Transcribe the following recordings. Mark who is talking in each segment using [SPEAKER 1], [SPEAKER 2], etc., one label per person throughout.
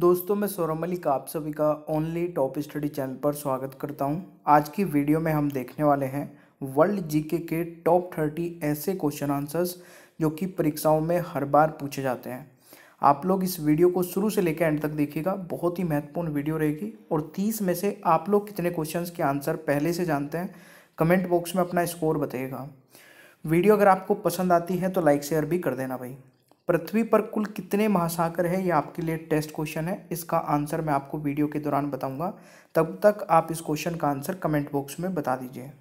[SPEAKER 1] दोस्तों मैं सौरभ मलिक आप सभी का ओनली टॉप स्टडी चैनल पर स्वागत करता हूं। आज की वीडियो में हम देखने वाले हैं वर्ल्ड जीके के टॉप थर्टी ऐसे क्वेश्चन आंसर्स जो कि परीक्षाओं में हर बार पूछे जाते हैं आप लोग इस वीडियो को शुरू से लेकर एंड तक देखिएगा बहुत ही महत्वपूर्ण वीडियो रहेगी और तीस में से आप लोग कितने क्वेश्चन के आंसर पहले से जानते हैं कमेंट बॉक्स में अपना स्कोर बताइएगा वीडियो अगर आपको पसंद आती है तो लाइक शेयर भी कर देना भाई पृथ्वी पर कुल कितने महासागर हैं ये आपके लिए टेस्ट क्वेश्चन है इसका आंसर मैं आपको वीडियो के दौरान बताऊंगा तब तक आप इस क्वेश्चन का आंसर कमेंट बॉक्स में बता दीजिए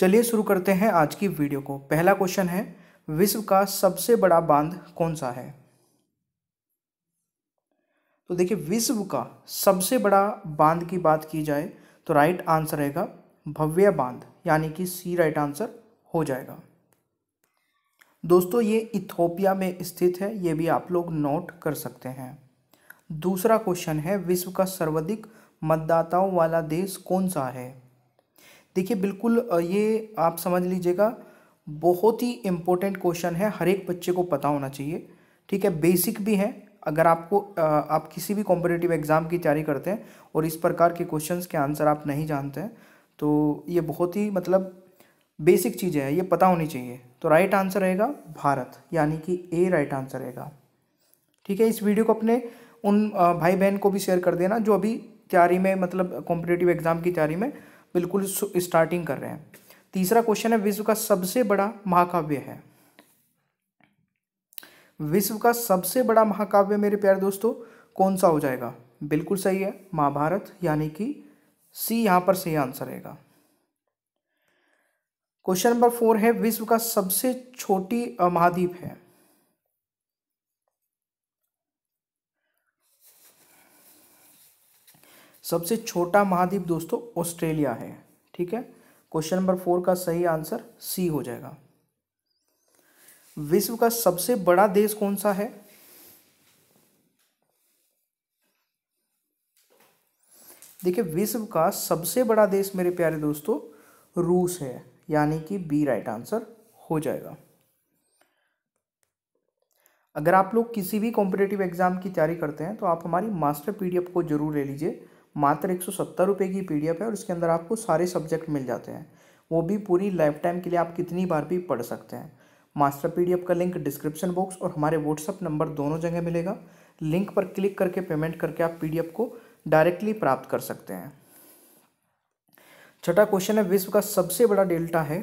[SPEAKER 1] चलिए शुरू करते हैं आज की वीडियो को पहला क्वेश्चन है विश्व का सबसे बड़ा बांध कौन सा है तो देखिए विश्व का सबसे बड़ा बांध की बात की जाए तो राइट आंसर रहेगा भव्य बांध यानी कि सी राइट आंसर हो जाएगा दोस्तों ये इथोपिया में स्थित है ये भी आप लोग नोट कर सकते हैं दूसरा क्वेश्चन है विश्व का सर्वाधिक मतदाताओं वाला देश कौन सा है देखिए बिल्कुल ये आप समझ लीजिएगा बहुत ही इम्पोर्टेंट क्वेश्चन है हर एक बच्चे को पता होना चाहिए ठीक है बेसिक भी है अगर आपको आप किसी भी कॉम्पिटेटिव एग्ज़ाम की तैयारी करते हैं और इस प्रकार के क्वेश्चंस के आंसर आप नहीं जानते हैं तो ये बहुत ही मतलब बेसिक चीज़ें हैं ये पता होनी चाहिए तो राइट आंसर रहेगा भारत यानी कि ए राइट आंसर रहेगा ठीक है इस वीडियो को अपने उन भाई बहन को भी शेयर कर देना जो अभी तैयारी में मतलब कॉम्पिटेटिव एग्जाम की तैयारी में बिल्कुल स्टार्टिंग कर रहे हैं तीसरा क्वेश्चन है विश्व का सबसे बड़ा महाकाव्य है विश्व का सबसे बड़ा महाकाव्य मेरे प्यारे दोस्तों कौन सा हो जाएगा बिल्कुल सही है महाभारत यानी कि सी यहाँ पर सही आंसर रहेगा क्वेश्चन नंबर फोर है विश्व का सबसे छोटी महाद्वीप है सबसे छोटा महाद्वीप दोस्तों ऑस्ट्रेलिया है ठीक है क्वेश्चन नंबर फोर का सही आंसर सी हो जाएगा विश्व का सबसे बड़ा देश कौन सा है देखिए विश्व का सबसे बड़ा देश मेरे प्यारे दोस्तों रूस है यानी कि बी राइट आंसर हो जाएगा अगर आप लोग किसी भी कॉम्पिटेटिव एग्ज़ाम की तैयारी करते हैं तो आप हमारी मास्टर पीडीएफ को जरूर ले लीजिए मात्र एक सौ की पीडीएफ है और इसके अंदर आपको सारे सब्जेक्ट मिल जाते हैं वो भी पूरी लाइफ टाइम के लिए आप कितनी बार भी पढ़ सकते हैं मास्टर पीडीएफ का लिंक डिस्क्रिप्शन बॉक्स और हमारे व्हाट्सअप नंबर दोनों जगह मिलेगा लिंक पर क्लिक करके पेमेंट करके आप पी को डायरेक्टली प्राप्त कर सकते हैं छठा क्वेश्चन है विश्व का सबसे बड़ा डेल्टा है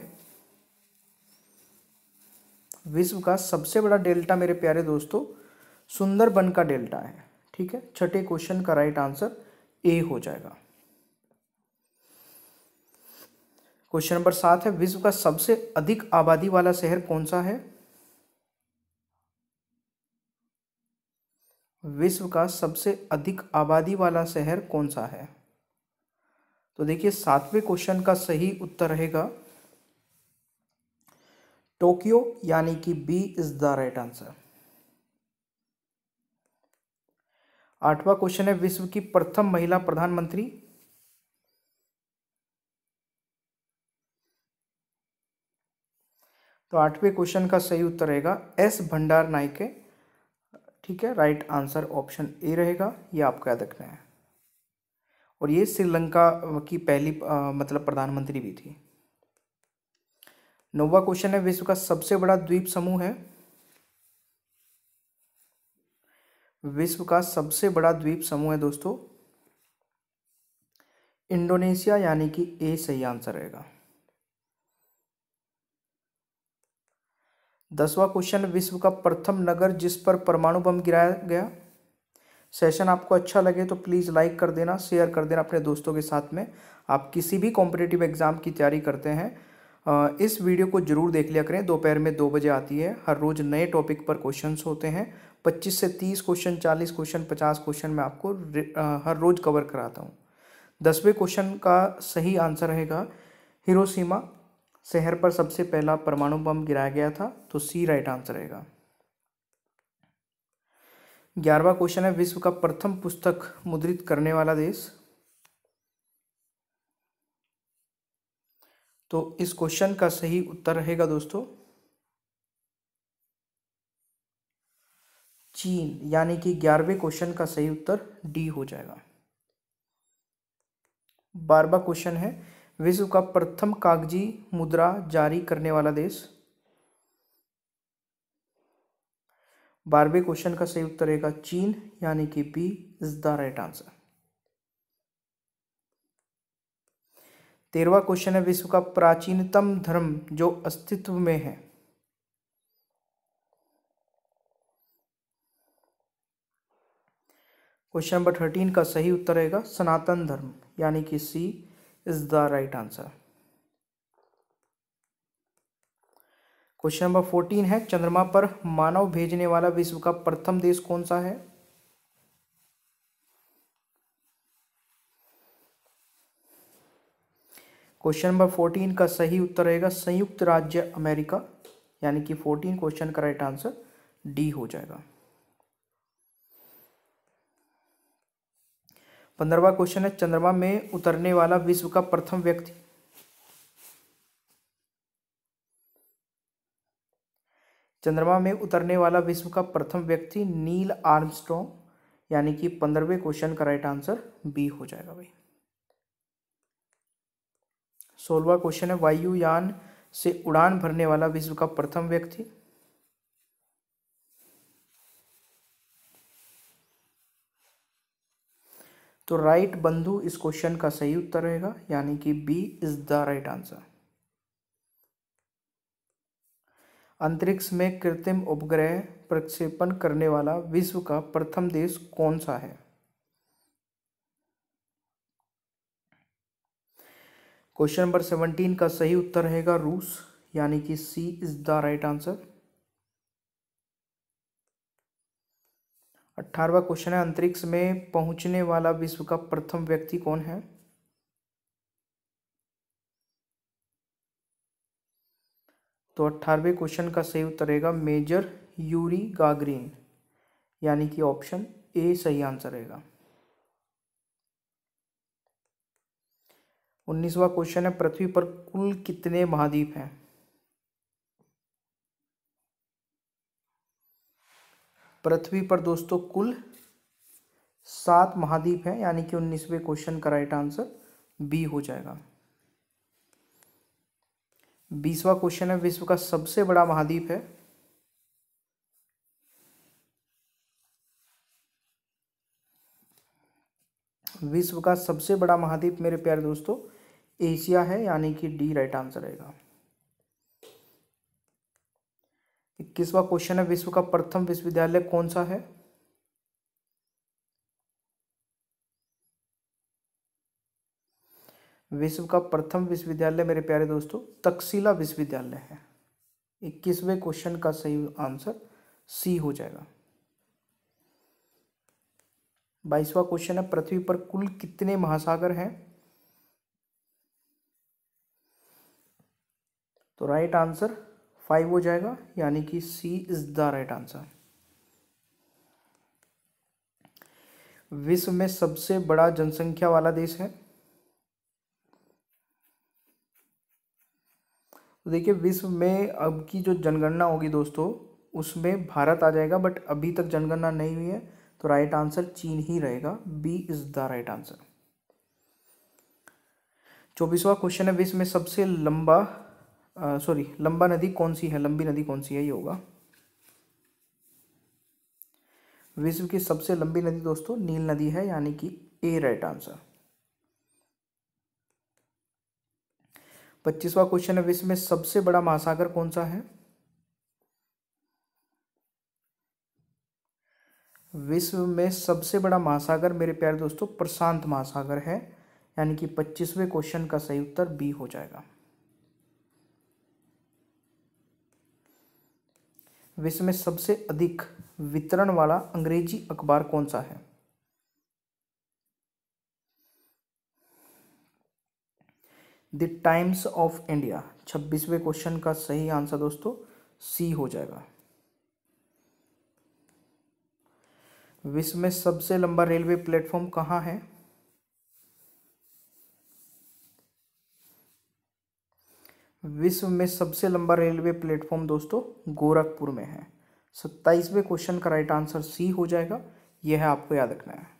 [SPEAKER 1] विश्व का सबसे बड़ा डेल्टा मेरे प्यारे दोस्तों सुंदरबन का डेल्टा है ठीक है छठे क्वेश्चन का राइट आंसर ए हो जाएगा क्वेश्चन नंबर सात है विश्व का सबसे अधिक आबादी वाला शहर कौन सा है विश्व का सबसे अधिक आबादी वाला शहर कौन सा है तो देखिए सातवें क्वेश्चन का सही उत्तर रहेगा टोक्यो यानी कि B is the right answer आठवां क्वेश्चन है विश्व की प्रथम महिला प्रधानमंत्री तो आठवें क्वेश्चन का सही उत्तर रहेगा एस भंडार नाइके ठीक है राइट आंसर ऑप्शन ए रहेगा ये आपको याद रखना है और ये श्रीलंका की पहली मतलब प्रधानमंत्री भी थी नौवा क्वेश्चन है विश्व का सबसे बड़ा द्वीप समूह है विश्व का सबसे बड़ा द्वीप समूह है दोस्तों इंडोनेशिया यानी कि ए सही आंसर रहेगा दसवां क्वेश्चन विश्व का प्रथम नगर जिस पर परमाणु बम गिराया गया सेशन आपको अच्छा लगे तो प्लीज़ लाइक कर देना शेयर कर देना अपने दोस्तों के साथ में आप किसी भी कॉम्पिटेटिव एग्ज़ाम की तैयारी करते हैं इस वीडियो को ज़रूर देख लिया करें दोपहर में दो बजे आती है हर रोज़ नए टॉपिक पर क्वेश्चंस होते हैं 25 से 30 क्वेश्चन 40 क्वेश्चन 50 क्वेश्चन मैं आपको हर रोज़ कवर कराता हूँ दसवें क्वेश्चन का सही आंसर रहेगा हिरोसीमा शहर पर सबसे पहला परमाणु बम गिराया गया था तो सी राइट आंसर रहेगा ग्यारहवा क्वेश्चन है विश्व का प्रथम पुस्तक मुद्रित करने वाला देश तो इस क्वेश्चन का सही उत्तर रहेगा दोस्तों चीन यानी कि ग्यारहवें क्वेश्चन का सही उत्तर डी हो जाएगा बारहवा क्वेश्चन है विश्व का प्रथम कागजी मुद्रा जारी करने वाला देश बारहवें क्वेश्चन का सही उत्तर रहेगा चीन यानी कि B is the right answer तेरवा क्वेश्चन है विश्व का प्राचीनतम धर्म जो अस्तित्व में है क्वेश्चन नंबर थर्टीन का सही उत्तर रहेगा सनातन धर्म यानी कि C is the right answer question number fourteen है चंद्रमा पर मानव भेजने वाला विश्व का प्रथम देश कौन सा है क्वेश्चन नंबर फोर्टीन का सही उत्तर रहेगा संयुक्त राज्य अमेरिका यानी कि फोर्टीन क्वेश्चन का राइट आंसर डी हो जाएगा पंद्रहवा क्वेश्चन है चंद्रमा में उतरने वाला विश्व का प्रथम व्यक्ति चंद्रमा में उतरने वाला विश्व का प्रथम व्यक्ति नील आर्मस्ट्रॉन्ग यानी कि पंद्रहवें क्वेश्चन का राइट आंसर बी हो जाएगा भाई सोलवा क्वेश्चन है वायुयान से उड़ान भरने वाला विश्व का प्रथम व्यक्ति तो राइट बंधु इस क्वेश्चन का सही उत्तर रहेगा यानी कि B is the right answer अंतरिक्ष में कृत्रिम उपग्रह प्रक्षेपण करने वाला विश्व का प्रथम देश कौन सा है क्वेश्चन नंबर सेवनटीन का सही उत्तर रहेगा रूस यानी कि C is the right answer अट्ठारवा क्वेश्चन है अंतरिक्ष में पहुंचने वाला विश्व का प्रथम व्यक्ति कौन है तो अट्ठारहवें क्वेश्चन का सही उत्तर रहेगा मेजर यूरी गागरीन यानी कि ऑप्शन ए सही आंसर रहेगा उन्नीसवा क्वेश्चन है पृथ्वी पर कुल कितने महाद्वीप हैं पृथ्वी पर दोस्तों कुल सात महाद्वीप हैं यानी कि उन्नीसवें क्वेश्चन का राइट आंसर बी हो जाएगा बीसवा क्वेश्चन है विश्व का सबसे बड़ा महाद्वीप है विश्व का सबसे बड़ा महाद्वीप मेरे प्यारे दोस्तों एशिया है यानी कि डी राइट आंसर रहेगा इक्कीसवा क्वेश्चन है विश्व का प्रथम विश्वविद्यालय कौन सा है विश्व का प्रथम विश्वविद्यालय मेरे प्यारे दोस्तों तकसीला विश्वविद्यालय है इक्कीसवें क्वेश्चन का सही आंसर सी हो जाएगा बाईसवा क्वेश्चन है पृथ्वी पर कुल कितने महासागर हैं तो राइट आंसर फाइव हो जाएगा यानी कि C is the right answer विश्व में सबसे बड़ा जनसंख्या वाला देश है तो देखिए विश्व में अब की जो जनगणना होगी दोस्तों उसमें भारत आ जाएगा बट अभी तक जनगणना नहीं हुई है तो राइट आंसर चीन ही रहेगा B is the right answer चौबीसवा क्वेश्चन है विश्व में सबसे लंबा सॉरी लंबा नदी कौन सी है लंबी नदी कौन सी है ये होगा विश्व की सबसे लंबी नदी दोस्तों नील नदी है यानी कि ए राइट आंसर पच्चीसवा क्वेश्चन है विश्व में सबसे बड़ा महासागर कौन सा है विश्व में सबसे बड़ा महासागर मेरे प्यारे दोस्तों प्रशांत महासागर है यानी कि पच्चीसवें क्वेश्चन का सही उत्तर बी हो जाएगा विश्व में सबसे अधिक वितरण वाला अंग्रेजी अखबार कौन सा है द टाइम्स ऑफ इंडिया छब्बीसवें क्वेश्चन का सही आंसर दोस्तों सी हो जाएगा विश्व में सबसे लंबा रेलवे प्लेटफॉर्म कहाँ है विश्व में सबसे लंबा रेलवे प्लेटफॉर्म दोस्तों गोरखपुर में है सत्ताईसवें क्वेश्चन का राइट आंसर सी हो जाएगा यह है आपको याद रखना है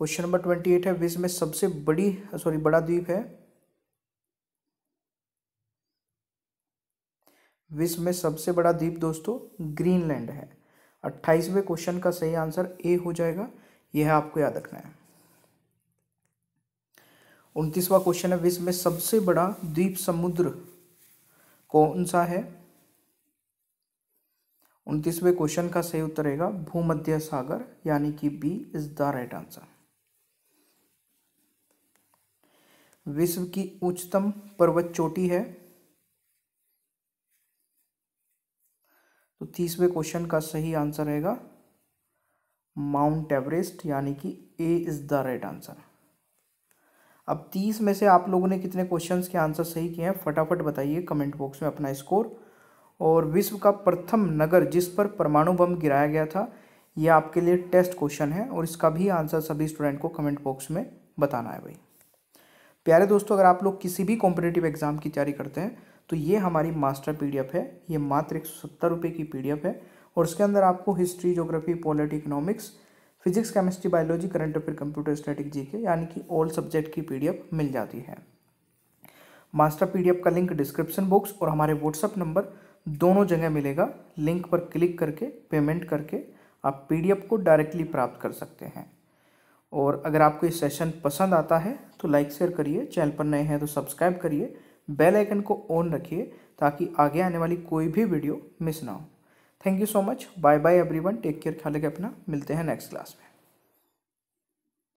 [SPEAKER 1] क्वेश्चन नंबर ट्वेंटी एट है विश्व में सबसे बड़ी सॉरी बड़ा द्वीप है विश्व में सबसे बड़ा द्वीप दोस्तों ग्रीनलैंड है अट्ठाईसवें क्वेश्चन का सही आंसर ए हो जाएगा यह आपको याद रखना है उनतीसवा क्वेश्चन है विश्व में सबसे बड़ा द्वीप समुद्र कौन सा है उनतीसवें क्वेश्चन का सही उत्तर रहेगा भूमध्य सागर यानी कि B is the right answer विश्व की उच्चतम पर्वत चोटी है तो तीसवें क्वेश्चन का सही आंसर रहेगा माउंट एवरेस्ट यानी कि A is the right answer अब तीस में से आप लोगों ने कितने क्वेश्चंस के आंसर सही किए हैं फटाफट बताइए कमेंट बॉक्स में अपना स्कोर और विश्व का प्रथम नगर जिस पर परमाणु बम गिराया गया था यह आपके लिए टेस्ट क्वेश्चन है और इसका भी आंसर सभी स्टूडेंट को कमेंट बॉक्स में बताना है भाई प्यारे दोस्तों अगर आप लोग किसी भी कॉम्पिटेटिव एग्ज़ाम की तैयारी करते हैं तो ये हमारी मास्टर पीडीएफ है ये मात्र एक सौ सत्तर रुपये की पीडीएफ है और उसके अंदर आपको history geography polity economics physics chemistry biology current affair computer static G K यानी कि ऑल सब्जेक्ट की पी मिल जाती है मास्टर पी का लिंक डिस्क्रिप्शन बॉक्स और हमारे व्हाट्सअप नंबर दोनों जगह मिलेगा लिंक पर क्लिक करके पेमेंट करके आप पीडीएफ को डायरेक्टली प्राप्त कर सकते हैं और अगर आपको ये सेशन पसंद आता है तो लाइक शेयर करिए चैनल पर नए हैं तो सब्सक्राइब करिए बेल आइकन को ऑन रखिए ताकि आगे आने वाली कोई भी वीडियो मिस ना हो thank you so much bye bye everyone take care ख्याल रखें अपना मिलते हैं नेक्स्ट क्लास में